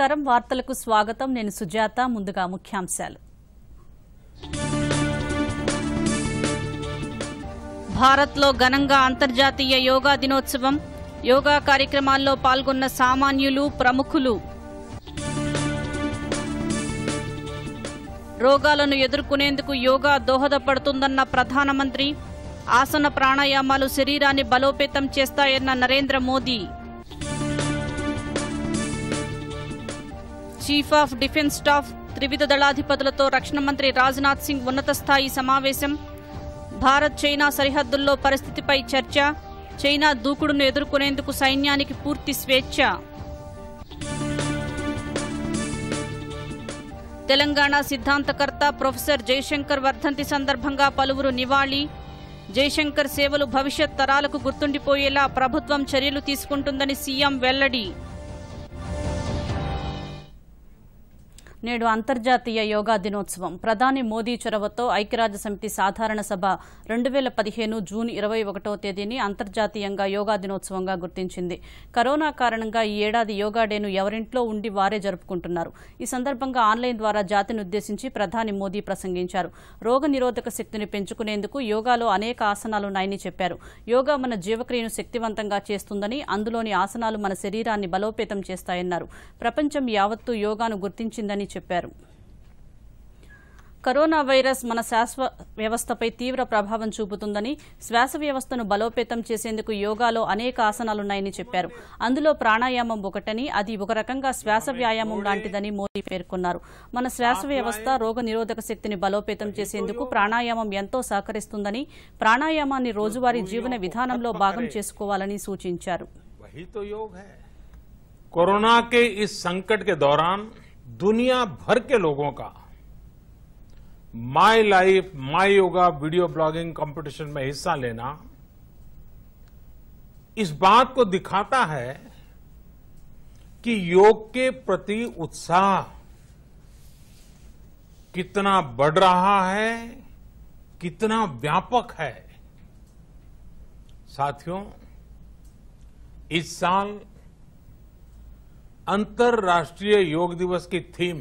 నమస్కారం వార్తలకు స్వాగతం నేను సుజాత ముందుగా ముఖ్యాంశాలు భారత్లో ఘనంగా అంతర్జాతీయ యోగా దినోత్సవం యోగా కార్యక్రమాల్లో పాల్గొన్న సామాన్యులు ప్రముఖులు రోగాలను ఎదుర్కొనేందుకు యోగా దోహదపడుతుందన్న ప్రధానమంత్రి ఆసన ప్రాణాయామాలు శరీరాన్ని బలోపేతం చేస్తాయన్న Narendra Modi chief of defence staff త్రివిధ దళాధిపతులతో రక్షణ మంత్రి రాజ్నాథ్ సింగ్ ఉన్నత స్థాయి సమావేశం భారత్ చైనా సరిహద్దుల్లో పరిస్థితిపై చర్చ చైనా దూకుడును ఎదుర్కొనేందుకు సైన్యానికి పూర్తి స్వేచ్ఛ తెలంగాణ సిద్ధాంతకర్త ప్రొఫెసర్ జయశంకర్ వర్ధంతి సందర్భంగా పలువురు నివాళి జయశంకర్ సేవలు భవిష్యత్ తరాలకు గుర్తుండిపోయేలా ప్రభుత్వం చర్యలు తీసుకుంటుందని సీఎం వెల్లడి నేడు అంతర్జాతీయ యోగా దినోత్సవం ప్రధాని మోదీ చొరవతో ఐక్యరాజ్య సమితి సాధారణ సభ రెండు వేల పదిహేను జూన్ ఇరవై ఒకటో తేదీని అంతర్జాతీయంగా యోగా దినోత్సవంగా గుర్తించింది కరోనా కారణంగా ఈ ఏడాది యోగా డేను ఎవరింట్లో ఉండి వారే జరుపుకుంటున్నారు ఈ సందర్భంగా ఆన్లైన్ ద్వారా జాతిని ఉద్దేశించి ప్రధాని మోదీ ప్రసంగించారు రోగ శక్తిని పెంచుకునేందుకు యోగాలో అనేక ఆసనాలున్నాయని చెప్పారు యోగా మన జీవక్రియను శక్తివంతంగా చేస్తుందని అందులోని ఆసనాలు మన శరీరాన్ని బలోపేతం చేస్తాయన్నారు ప్రపంచం యావత్తూ యోగాను గుర్తించిందని చెప్పారు కరోనా వైరస్ మన శ్వాస వ్యవస్థపై తీవ్ర ప్రభావం చూపుతుందని శ్వాస వ్యవస్థను బలోపేతం చేసేందుకు యోగాలో అనేక ఆసనాలున్నాయని చెప్పారు అందులో ప్రాణాయామం ఒకటని అది ఒక రకంగా శ్వాస వ్యాయామం లాంటిదని మోదీ పేర్కొన్నారు మన శ్వాస వ్యవస్థ రోగ శక్తిని బలోపేతం చేసేందుకు ప్రాణాయామం ఎంతో సహకరిస్తుందని ప్రాణాయామాన్ని రోజువారీ జీవన విధానంలో భాగం చేసుకోవాలని సూచించారు కరోనా కే సంకట్ కే దౌరాన్ दुनिया भर के लोगों का my life my yoga video blogging competition में हिस्सा लेना इस बात को दिखाता है कि योग के प्रति उत्साह कितना बढ़ रहा है कितना व्यापक है साथियों इस साल अंतर्राष्ट्रीय योग दिवस की theme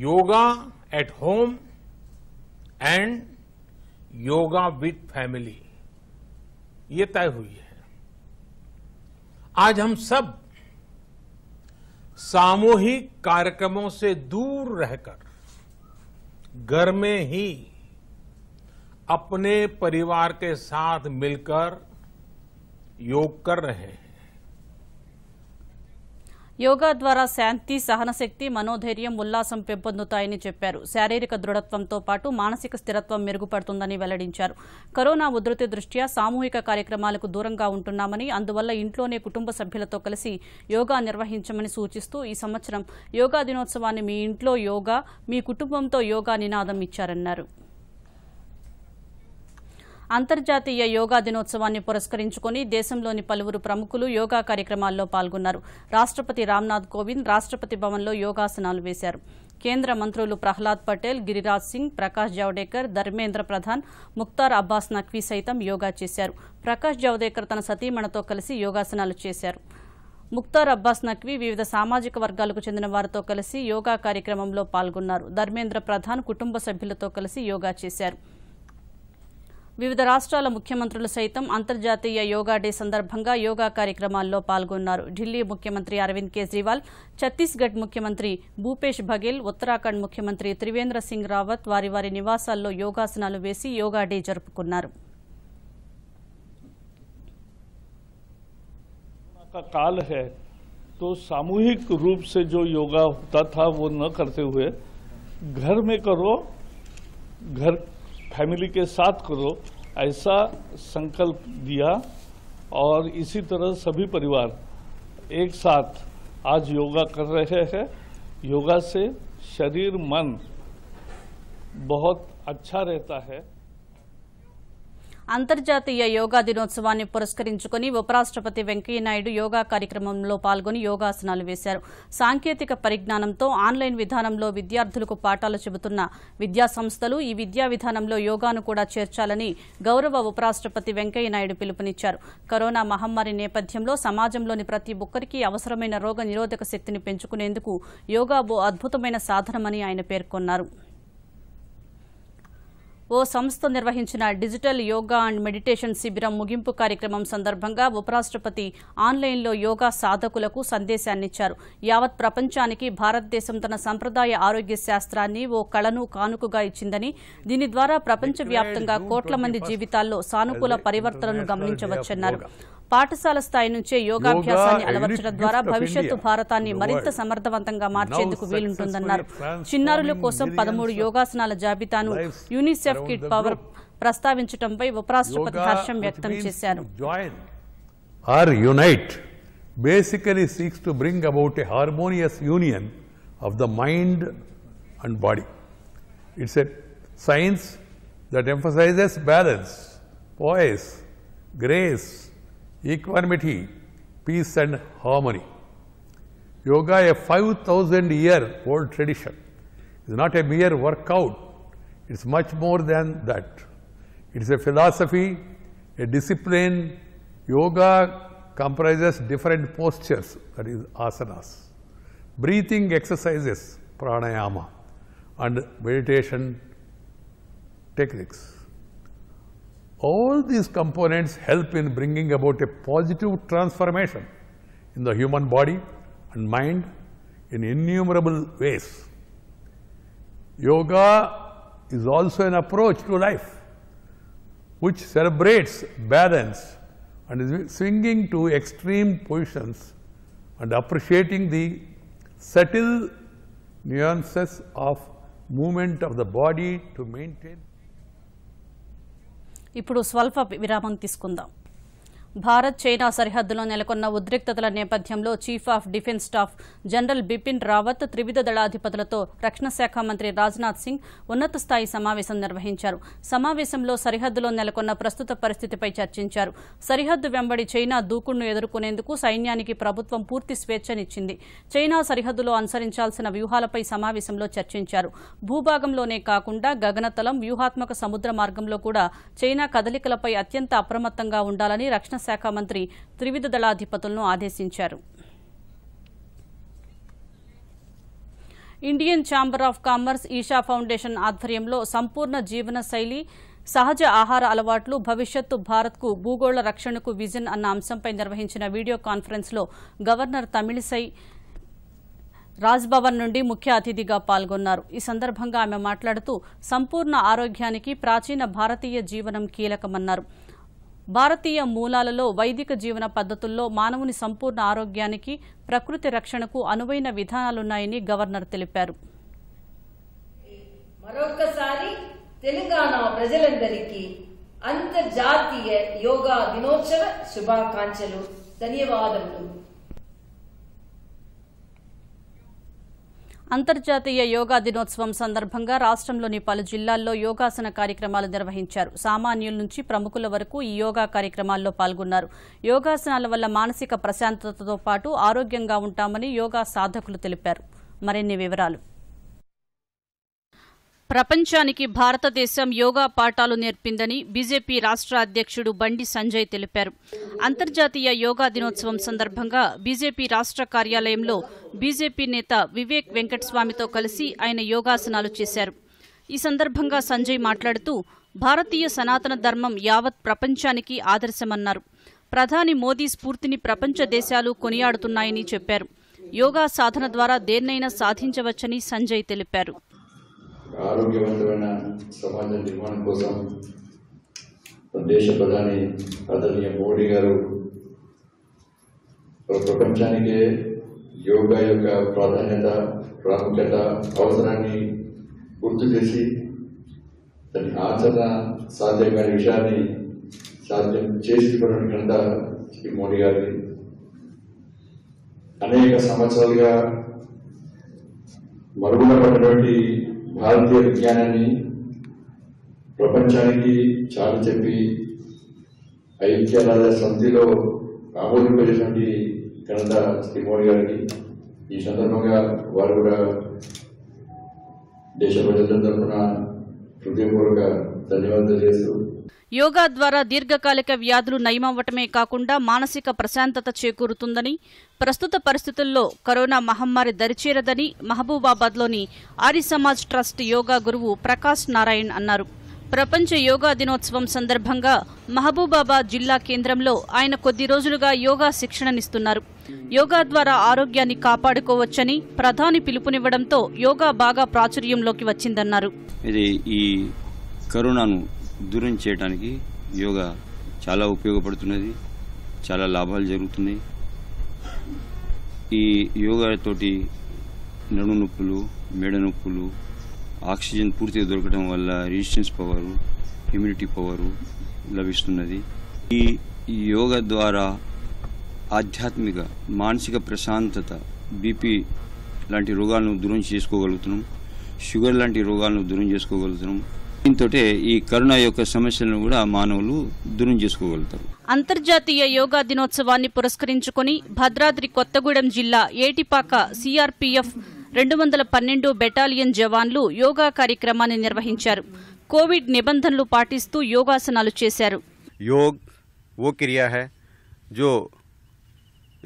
yoga at home and yoga with family ये तय हुई है आज हम सब सामूहिक कार्यक्रमों से दूर रहकर घर में ही अपने परिवार के साथ मिलकर योग कर रहे हैं యోగా ద్వారా శాంతి సహనశక్తి మనోధైర్యం ఉల్లాసం పెంపొందుతాయని చెప్పారు శారీరక దృఢత్వంతో పాటు మానసిక స్థిరత్వం మెరుగుపడుతుందని వెల్లడించారు కరోనా ఉధృతి దృష్ట్యా సామూహిక కార్యక్రమాలకు దూరంగా ఉంటున్నామని అందువల్ల ఇంట్లోనే కుటుంబ సభ్యులతో కలిసి యోగా నిర్వహించమని సూచిస్తూ ఈ సంవత్సరం యోగా దినోత్సవాన్ని మీ ఇంట్లో యోగా మీ కుటుంబంతో యోగా నినాదం ఇచ్చారన్నారు అంతర్జాతీయ యోగా దినోత్సవాన్ని పురస్కరించుకుని దేశంలోని పలువురు ప్రముఖులు యోగా కార్యక్రమాల్లో పాల్గొన్నారు రాష్టపతి రామ్నాథ్ కోవింద్ రాష్టపతి భవన్లో యోగాసనాలు వేశారు కేంద్ర మంత్రులు ప్రహ్లాద్ పటేల్ గిరిరాజ్ సింగ్ ప్రకాష్ జావడేకర్ ధర్మేంద్ర ప్రధాన్ ముక్తార్ అబ్బాస్ నఖ్వీ సైతం యోగా చేశారు ప్రకాష్ జవదేకర్ తన సతీమణతో కలిసి యోగాసనాలు చేశారు ముక్తార్ అబ్బాస్ నఖ్వీ వివిధ సామాజిక వర్గాలకు చెందిన వారితో కలిసి యోగా కార్యక్రమంలో పాల్గొన్నారు ధర్మేంద్ర ప్రధాన్ కుటుంబ సభ్యులతో కలిసి యోగా చేశారు विविध राष्ट्र मुख्यमंत्री सैतम अंतर्जातीय योग डे सदर्भंग योगा कार्यक्रम ढिल्ली मुख्यमंत्री अरविंद केज्रीवाल छत्तीसगढ़ मुख्यमंत्री भूपेश बघेल उत्तराखंड मुख्यमंत्री त्रिवेन्द्र सिंग रावत वारी वारी निवास योगासना वेसी योगा डे जरूक का काल है तो सामूहिक रूप से जो योगा होता था वो न करते हुए घर में करो घर फैमिली के साथ करो ऐसा संकल्प दिया और इसी तरह सभी परिवार एक साथ आज योगा कर रहे हैं योगा से शरीर मन बहुत अच्छा रहता है అంతర్జాతీయ యోగా దినోత్సవాన్ని పురస్కరించుకుని ఉపరాష్టపతి వెంకయ్యనాయుడు యోగా కార్యక్రమంలో పాల్గొని యోగాసనాలు వేశారు సాంకేతిక పరిజ్ఞానంతో ఆన్లైన్ విధానంలో విద్యార్థులకు పాఠాలు చెబుతున్న విద్యాసంస్థలు ఈ విద్యా విధానంలో యోగాను కూడా చేర్చాలని గౌరవ ఉపరాష్టపతి వెంకయ్యనాయుడు పిలుపునిచ్చారు కరోనా మహమ్మారి నేపథ్యంలో సమాజంలోని ప్రతి ఒక్కరికి అవసరమైన రోగ నిరోధక శక్తిని పెంచుకునేందుకు యోగా ఓ అద్భుతమైన సాధనమని ఆయన పేర్కొన్నారు ఓ సంస్థ నిర్వహించిన డిజిటల్ యోగా అండ్ మెడిటేషన్ శిబిరం ముగింపు కార్యక్రమం సందర్భంగా ఉపరాష్ట్రపతి ఆన్లైన్లో యోగా సాధకులకు సందేశాన్నిచ్చారు యావత్ ప్రపంచానికి భారతదేశం తన సంప్రదాయ ఆరోగ్య శాస్త్రాన్ని ఓ కళను కానుకగా ఇచ్చిందని దీని ద్వారా ప్రపంచవ్యాప్తంగా కోట్ల మంది జీవితాల్లో సానుకూల పరివర్తనను గమనించవచ్చన్నారు పాఠశాల స్థాయి నుంచే యోగాభ్యాసాన్ని అలవర్చడం ద్వారా భవిష్యత్తు భారతాన్ని మరింత సమర్థవంతంగా మార్చేందుకు వీలుంటుందన్నారు చిన్నారుల కోసం పదమూడు యోగాసనాల జాబితాను యూనిసెఫ్ కిడ్ పవర్ ప్రస్తావించడంపై ఉపరాష్ట్రపతి హర్షం వ్యక్తం చేశారు R unite basically seeks to bring about a harmonious union of the mind and body. It's a science that emphasizes balance, poise, grace, equanimity, peace and harmony. Yoga, a 5,000 year old tradition, is not a mere workout. It's much more than that. It is a philosophy, a discipline. Yoga comprises different postures, that is asanas, breathing exercises, pranayama, and meditation techniques. All these components help in bringing about a positive transformation in the human body and mind in innumerable ways. Yoga is also an approach to life which celebrates balance and is swinging to extreme positions and appreciating the subtle nuances of movement of the body to maintain ఇప్పుడు స్వల్ప విరామం తీసుకుందాం Bharat China సరిహద్దులో నెలకొన్న ఉద్రిక్తతల నేపథ్యంలో chief of defence staff general Bipin Rawat త్రివిధ దళాధిపతులతో రక్షణ శాఖ మంత్రి రాజ్నాథ్ సింగ్ ఉన్నత స్థాయి సమావేశం నిర్వహించారు సమావేశంలో సరిహద్దులో నెలకొన్న ప్రస్తుత పరిస్థితిపై చర్చించారు సరిహద్దు వెంబడి చైనా దూకుడును ఎదుర్కొనేందుకు సైన్యానికి ప్రభుత్వం పూర్తి స్వేచ్ఛనిచ్చింది చైనా సరిహద్దులో అనుసరించాల్సిన వ్యూహాలపై సమావేశంలో చర్చించారు భూభాగంలోనే కాకుండా గగనతలం వ్యూహాత్మక సముద్ర మార్గంలో కూడా చైనా కదలికలపై అత్యంత అప్రమత్తంగా ఉండాలని రక్షణ శాఖ మంత్రి త్రివిధ దళాధిపతులను ఆదేశించారు Indian chamber of commerce Isha foundation ఆధ్వర్యంలో సంపూర్ణ జీవన శైలి సహజ ఆహార అలవాట్లు భవిష్యత్తు భారత్కు భూగోళ రక్షణకు విజన్ అన్న అంశంపై నిర్వహించిన వీడియో కాన్ఫరెన్స్లో గవర్నర్ తమిళిసై రాజ్భవన్ నుండి ముఖ్య అతిథిగా పాల్గొన్నారు ఈ సందర్భంగా ఆమె మాట్లాడుతూ సంపూర్ణ ఆరోగ్యానికి ప్రాచీన భారతీయ జీవనం కీలకమన్నారు భారతీయ మూలాలలో వైదిక జీవన పద్ధతుల్లో మానవుని సంపూర్ణ ఆరోగ్యానికి ప్రకృతి రక్షణకు అనువైన విధానాలున్నాయని గవర్నర్ తెలిపారు అంతర్జాతీయ యోగా దినోత్సవ శుభాకాంక్షలు ధన్యవాదములు అంతర్జాతీయ యోగా దినోత్సవం సందర్భంగా రాష్ట్రంలోని పలు జిల్లాల్లో యోగాసన కార్యక్రమాలు నిర్వహించారు సామాన్యుల నుంచి ప్రముఖుల వరకు ఈ యోగా కార్యక్రమాల్లో పాల్గొన్నారు యోగాసనాల వల్ల మానసిక ప్రశాంతతతో పాటు ఆరోగ్యంగా ఉంటామని యోగా సాధకులు తెలిపారు మరిన్ని వివరాలు ప్రపంచానికి భారతదేశం యోగా పాఠాలు నేర్పిందని బీజేపీ రాష్ట్ర అధ్యక్షుడు బండి సంజయ్ తెలిపారు అంతర్జాతీయ యోగా దినోత్సవం సందర్భంగా బీజేపీ రాష్ట్ర కార్యాలయంలో బీజేపీ నేత వివేక్ వెంకటస్వామితో కలిసి ఆయన యోగాసనాలు చేశారు ఈ సందర్భంగా సంజయ్ మాట్లాడుతూ భారతీయ సనాతన ధర్మం యావత్ ప్రపంచానికి ఆదర్శమన్నారు ప్రధాని మోదీ స్ఫూర్తిని ప్రపంచ దేశాలు కొనియాడుతున్నాయని చెప్పారు యోగా సాధన ద్వారా దేన్నైనా సాధించవచ్చని సంజయ్ తెలిపారు ఆరోగ్యవంతమైన సమాజ నిర్మాణం కోసం దేశ ప్రధాని ఆదరణీయ మోడీ గారు ప్రపంచానికే యోగా యొక్క ప్రాధాన్యత ప్రాముఖ్యత అవసరాన్ని గుర్తు చేసి దాని ఆచరణ సాధ్యమైన విషయాన్ని సాధ్యం చేసుకోవడానికి కింద శ్రీ మోడీ గారిని అనేక సంవత్సరాలుగా మరుగున పడినటువంటి భారతీయ విజ్ఞానాన్ని ప్రపంచానికి చాలు చెప్పి ఐక్యరాజ్య సమితిలో ఆమోదింపజేసినటువంటి ఘనత శ్రీ మోడీ గారికి ఈ సందర్భంగా వారు కూడా దేశ ప్రజల తరఫున హృదయపూర్వక ధన్యవాదాలు చేస్తూ యోగా ద్వారా దీర్ఘకాలిక వ్యాధులు నయమవ్వటమే కాకుండా మానసిక ప్రశాంతత చేకూరుతుందని ప్రస్తుత పరిస్థితుల్లో కరోనా మహమ్మారి దరిచేరదని మహబూబాబాద్లోని ఆర్య సమాజ్ ట్రస్ట్ యోగా గురువు ప్రకాష్ నారాయణ్ అన్నారు ప్రపంచ యోగా దినోత్సవం సందర్భంగా మహబూబాబాద్ జిల్లా కేంద్రంలో ఆయన కొద్ది రోజులుగా యోగా శిక్షణనిస్తున్నారు యోగా ద్వారా ఆరోగ్యాన్ని కాపాడుకోవచ్చని ప్రధాని పిలుపునివ్వడంతో యోగా బాగా ప్రాచుర్యంలోకి వచ్చిందన్నారు ఈ కరోనాను దూరం చేయడానికి యోగా చాలా ఉపయోగపడుతున్నది చాలా లాభాలు జరుగుతున్నాయి ఈ యోగాతోటి నడు నొప్పులు మెడ నొప్పులు ఆక్సిజన్ పూర్తిగా దొరకడం వల్ల రెసిస్టెన్స్ పవరు ఇమ్యూనిటీ పవరు లభిస్తున్నది ఈ యోగా ద్వారా ఆధ్యాత్మిక మానసిక ప్రశాంతత బీపీ లాంటి రోగాలను దూరం చేసుకోగలుగుతున్నాం షుగర్ లాంటి రోగాలను దూరం చేసుకోగలుగుతున్నాం దీంతో ఈ కరోనా యొక్క సమస్యలను కూడా మానవులు దూరం చేసుకోగలుగుతారు అంతర్జాతీయ యోగా దినోత్సవాన్ని పురస్కరించుకుని భద్రాద్రి కొత్తగూడెం జిల్లా ఏటిపాక సిఆర్పీఎఫ్ రెండు వందల పన్నెండు బెటాలియన్ జవాన్లు యోగా కార్యక్రమాన్ని నిర్వహించారు కోవిడ్ నిబంధనలు పాటిస్తూ యోగాసనాలు చేశారు యోగ్ ఓ క్రియా है జో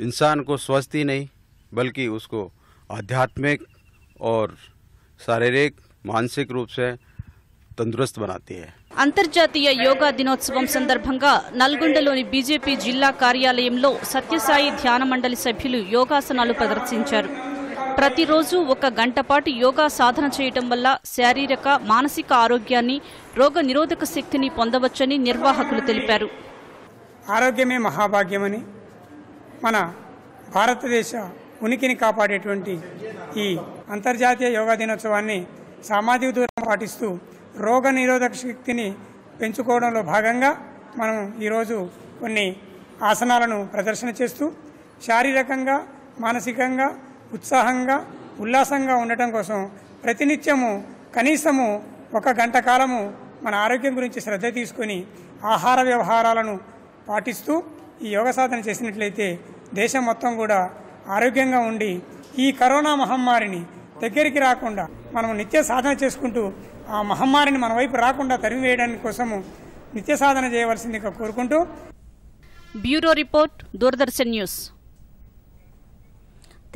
ఇన్సాన్ కో స్వస్తి నై బల్కి ఉస్కో उसको आध्यात्मिक శారీరక మానసిక రూప్ तंदुरुस्त बनाती అంతర్జాతీయ యోగా దినోత్సవం సందర్భంగా నల్గొండలోని బీజేపీ జిల్లా కార్యాలయంలో సత్యసాయి ధ్యాన మండలి సభ్యులు యోగాసనాలు ప్రదర్శించారు ప్రతిరోజు ఒక గంట పాటు యోగా సాధన చేయటం వల్ల శారీరక మానసిక ఆరోగ్యాన్ని రోగ నిరోధక శక్తిని పొందవచ్చని నిర్వాహకులు తెలిపారు ఆరోగ్యమే మహాభాగ్యమని మన భారతదేశ ఉనికిని కాపాడేటువంటి ఈ అంతర్జాతీయ యోగా దినోత్సవాన్ని సామాజిక దూరం పాటిస్తూ రోగ నిరోధక శక్తిని పెంచుకోవడంలో భాగంగా మనం ఈరోజు కొన్ని ఆసనాలను ప్రదర్శన చేస్తూ శారీరకంగా మానసికంగా ఉత్సాహంగా ఉల్లాసంగా ఉండటం కోసం ప్రతినిత్యము కనీసము ఒక గంట కాలము మన ఆరోగ్యం గురించి శ్రద్ధ తీసుకొని ఆహార వ్యవహారాలను పాటిస్తూ ఈ యోగ సాధన చేసినట్లయితే దేశం మొత్తం కూడా ఆరోగ్యంగా ఉండి ఈ కరోనా మహమ్మారిని దగ్గరికి రాకుండా మనం నిత్య సాధన చేసుకుంటూ ఆ మహమ్మారిని మన వైపు రాకుండా తరిమివేయడానికి కోసము నిత్య సాధన చేయవలసిందిగా కోరుకుంటూ bureau report Doordarshan news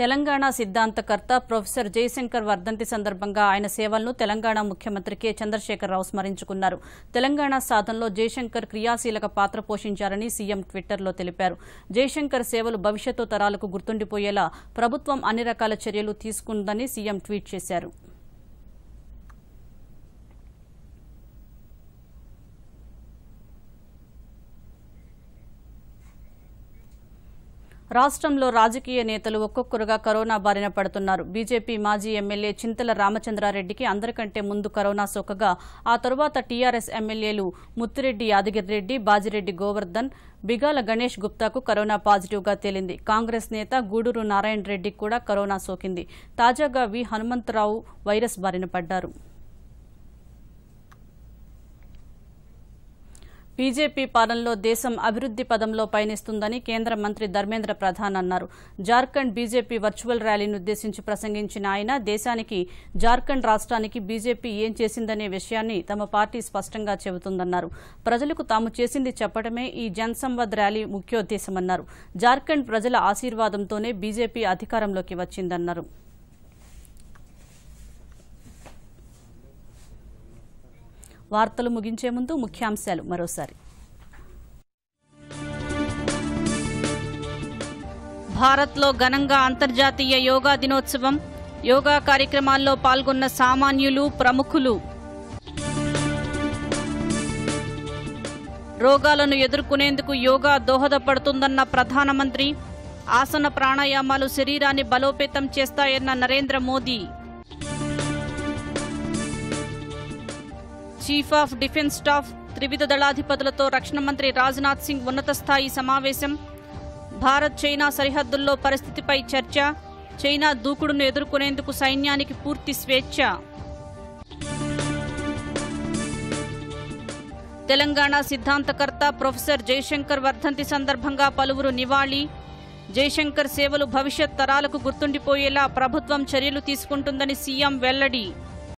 Telangana సిద్ధాంతకర్త ప్రొఫెసర్ జయశంకర్ వర్ధంతి సందర్భంగా ఆయన సేవలను తెలంగాణ ముఖ్యమంత్రి కె చంద్రశేఖరరావు స్మరించుకున్నారు తెలంగాణ సాధనలో జయశంకర్ క్రియాశీలక పాత్ర పోషించారని సీఎం ట్విట్టర్లో తెలిపారు జయశంకర్ సేవలు భవిష్యత్తు తరాలకు గుర్తుండిపోయేలా ప్రభుత్వం అన్ని రకాల చర్యలు తీసుకుందని సీఎం ట్వీట్ చేశారు రాష్ట్రంలో రాజకీయ నేతలు ఒక్కొక్కరుగా కరోనా బారిన పడుతున్నారు బీజేపీ మాజీ ఎమ్మెల్యే చింతల రామచంద్రారెడ్డికి అందరికంటే ముందు కరోనా సోకగా ఆ తరువాత టీఆర్ఎస్ ఎమ్మెల్యేలు ముత్తిరెడ్డి యాదగిరిరెడ్డి బాజిరెడ్డి గోవర్ధన్ బిగాల గణేష్ గుప్తాకు కరోనా పాజిటివ్గా తేలింది కాంగ్రెస్ నేత గూడూరు నారాయణ రెడ్డి కూడా కరోనా సోకింది తాజాగా వి హనుమంతరావు వైరస్ బారిన పడ్డారు బీజేపీ పాలనలో దేశం అభివృద్ది పదంలో పయనిస్తుందని కేంద్ర మంత్రి ధర్మేంద్ర ప్రధాన్ అన్నారు జార్ఖండ్ బీజేపీ వర్చువల్ ర్యాలీని ఉద్దేశించి ప్రసంగించిన ఆయన దేశానికి జార్ఖండ్ రాష్ట్రానికి బీజేపీ ఏం చేసిందనే విషయాన్ని తమ పార్టీ స్పష్టంగా చెబుతుందన్నారు ప్రజలకు తాము చేసింది చెప్పడమే ఈ జనసంవద్ ర్యాలీ ముఖ్యోద్దేశమన్నారు జార్ఖండ్ ప్రజల ఆశీర్వాదంతోనే బీజేపీ అధికారంలోకి వచ్చిందన్నారు వార్తలు ముగించే ముందు ముఖ్యాంశాలు మరోసారి భారత్లో ఘనంగా అంతర్జాతీయ యోగా దినోత్సవం యోగా కార్యక్రమాల్లో పాల్గొన్న సామాన్యులు ప్రముఖులు రోగాలను ఎదుర్కొనేందుకు యోగా దోహదపడుతుందన్న ప్రధానమంత్రి ఆసన ప్రాణాయామాలు శరీరాన్ని బలోపేతం చేస్తాయన్న Narendra Modi chief of defence staff త్రివిధ దళాధిపతులతో రక్షణ మంత్రి రాజ్నాథ్ సింగ్ ఉన్నత స్థాయి సమావేశం భారత్ చైనా సరిహద్దుల్లో పరిస్థితిపై చర్చ చైనా దూకుడును ఎదుర్కొనేందుకు సైన్యానికి పూర్తి స్వేచ్ఛ తెలంగాణ సిద్ధాంతకర్త ప్రొఫెసర్ జయశంకర్ వర్ధంతి సందర్భంగా పలువురు నివాళి జయశంకర్ సేవలు భవిష్యత్ తరాలకు గుర్తుండిపోయేలా ప్రభుత్వం చర్యలు తీసుకుంటుందని సీఎం వెల్లడి